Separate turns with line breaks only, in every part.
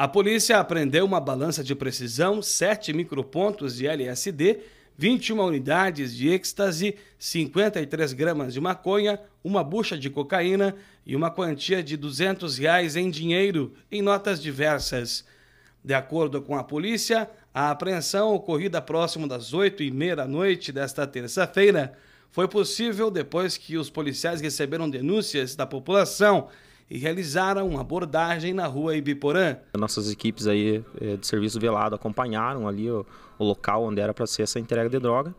A polícia apreendeu uma balança de precisão, 7 micropontos de LSD, 21 unidades de êxtase, 53 gramas de maconha, uma bucha de cocaína e uma quantia de 200 reais em dinheiro em notas diversas. De acordo com a polícia, a apreensão ocorrida próximo das 8 e meia da noite desta terça-feira foi possível depois que os policiais receberam denúncias da população e realizaram uma abordagem na rua Ibiporã.
Nossas equipes aí é, de serviço velado acompanharam ali o, o local onde era para ser essa entrega de droga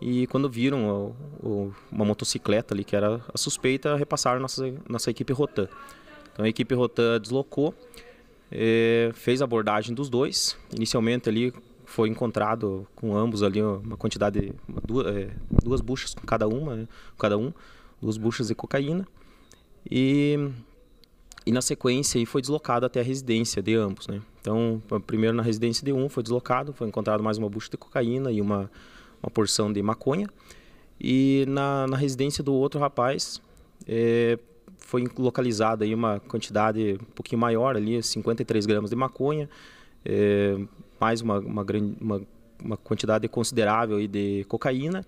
e quando viram o, o, uma motocicleta ali que era a suspeita, repassaram nossa, nossa equipe Rotan. Então a equipe Rotan deslocou, é, fez a abordagem dos dois. Inicialmente ali foi encontrado com ambos ali uma quantidade de duas, é, duas buchas com cada uma, né, cada um, duas buchas de cocaína. E e na sequência aí foi deslocado até a residência de ambos, né? Então, primeiro na residência de um foi deslocado, foi encontrado mais uma bucha de cocaína e uma, uma porção de maconha. E na, na residência do outro rapaz é, foi localizada aí uma quantidade um pouquinho maior ali, 53 gramas de maconha, é, mais uma, uma, grande, uma, uma quantidade considerável aí de cocaína,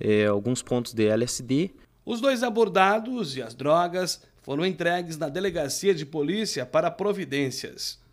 é, alguns pontos de LSD. Os dois
abordados e as drogas foram entregues na Delegacia de Polícia para providências.